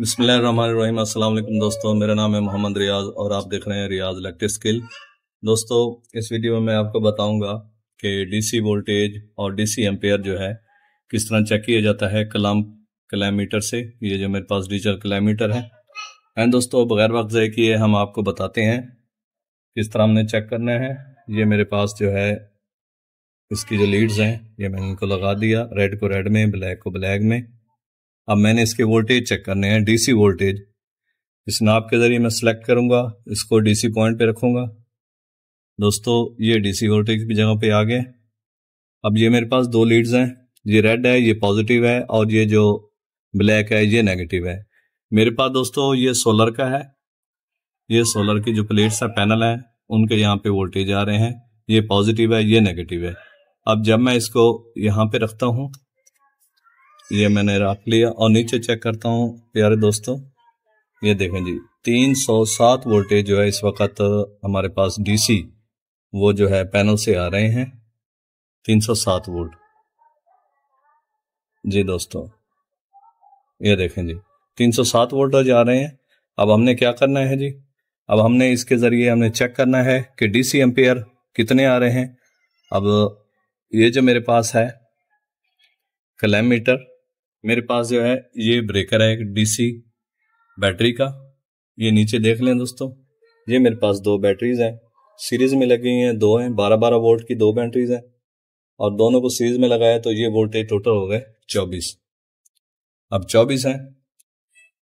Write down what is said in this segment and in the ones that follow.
बसमीम अल्लाम दोस्तों मेरा नाम है मोहम्मद रियाज और आप देख रहे हैं रियाज इलेक्ट्रिक स्किल दोस्तों इस वीडियो में मैं आपको बताऊंगा कि डीसी वोल्टेज और डीसी एम्पेयर जो है किस तरह चेक किया जाता है कलाम कलामीटर से ये जो मेरे पास डिजिटल कलामीटर है एंड दोस्तों बगैर वक्त जय किए हम आपको बताते हैं किस तरह हमने चेक करना है ये मेरे पास जो है इसकी जो लीड्स हैं ये मैंने इनको लगा दिया रेड को रेड में ब्लैक को ब्लैक में अब मैंने इसके वोल्टेज चेक करने हैं डीसी वोल्टेज इस नाप के ज़रिए मैं सिलेक्ट करूंगा इसको डीसी पॉइंट पे रखूंगा दोस्तों ये डीसी वोल्टेज की जगह पे आ गए अब ये मेरे पास दो लीड्स हैं ये रेड है ये पॉजिटिव है और ये जो ब्लैक है ये नेगेटिव है मेरे पास दोस्तों ये सोलर का है ये सोलर की जो प्लेट्स है पैनल है उनके यहाँ पे वोल्टेज आ रहे हैं ये पॉजिटिव है ये नेगेटिव है अब जब मैं इसको यहाँ पे रखता हूँ ये मैंने रख लिया और नीचे चेक करता हूँ प्यारे दोस्तों ये देखें जी 307 वोल्टेज जो है इस वक्त हमारे पास डीसी वो जो है पैनल से आ रहे हैं 307 वोल्ट जी दोस्तों ये देखें जी 307 वोल्ट जा रहे हैं अब हमने क्या करना है जी अब हमने इसके ज़रिए हमने चेक करना है कि डीसी एम्पेयर कितने आ रहे हैं अब ये जो मेरे पास है कलेमीटर मेरे पास जो है ये ब्रेकर है एक डीसी बैटरी का ये नीचे देख लें दोस्तों ये मेरे पास दो बैटरीज हैं सीरीज में लगी हुई हैं दो हैं बारह बारह वोल्ट की दो बैटरीज हैं और दोनों को सीरीज में लगाया तो ये वोल्टेज टोटल हो गए चौबीस अब चौबीस हैं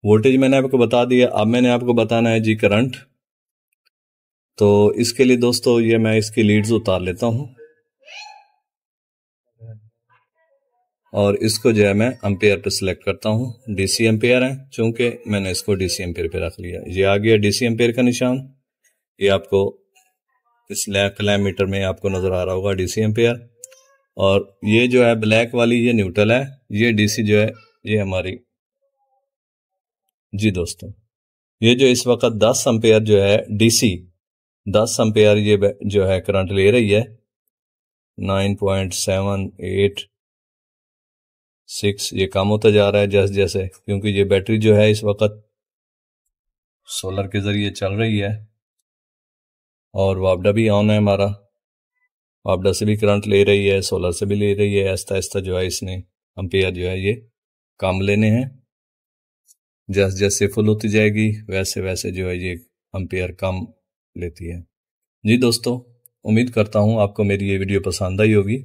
वोल्टेज मैंने आपको बता दिया अब मैंने आपको बताना है जी करंट तो इसके लिए दोस्तों ये मैं इसकी लीड्स उतार लेता हूँ और इसको जो है मैं अम्पेयर पे सिलेक्ट करता हूँ डीसी एम्पेयर है चूंकि मैंने इसको डीसी एम्पेयर पे रख लिया ये आ गया डीसी एम्पेयर का निशान ये आपको इस लैम मीटर में आपको नज़र आ रहा होगा डीसी एम्पेयर और ये जो है ब्लैक वाली ये न्यूट्रल है ये डीसी जो है ये हमारी जी दोस्तों ये जो इस वक्त दस एम्पेयर जो है डीसी दस एम्पेयर ये जो है करंट ले रही है nine point seven eight six ये कम होता जा रहा है जैसे जैसे क्योंकि ये बैटरी जो है इस वक्त सोलर के ज़रिए चल रही है और वापडा भी ऑन है हमारा वापडा से भी करंट ले रही है सोलर से भी ले रही है ऐसा ऐसा जो है इसने अम्पेयर जो है ये काम लेने हैं जैसे जैसे फुल होती जाएगी वैसे वैसे जो है ये अम्पेयर कम लेती है जी दोस्तों उम्मीद करता हूँ आपको मेरी ये वीडियो पसंद आई होगी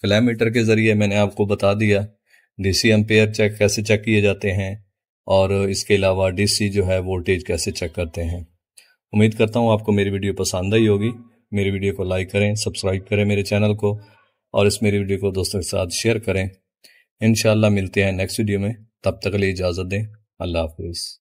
फ्लैमीटर के ज़रिए मैंने आपको बता दिया डीसी एम्पेयर चेक कैसे चेक किए जाते हैं और इसके अलावा डीसी जो है वोल्टेज कैसे चेक करते हैं उम्मीद करता हूँ आपको मेरी वीडियो पसंद आई होगी मेरी वीडियो को लाइक करें सब्सक्राइब करें मेरे चैनल को और इस मेरी वीडियो को दोस्तों के साथ शेयर करें इन मिलते हैं नेक्स्ट वीडियो में तब तक लिए इजाज़त दें अल्लाह हाफिज़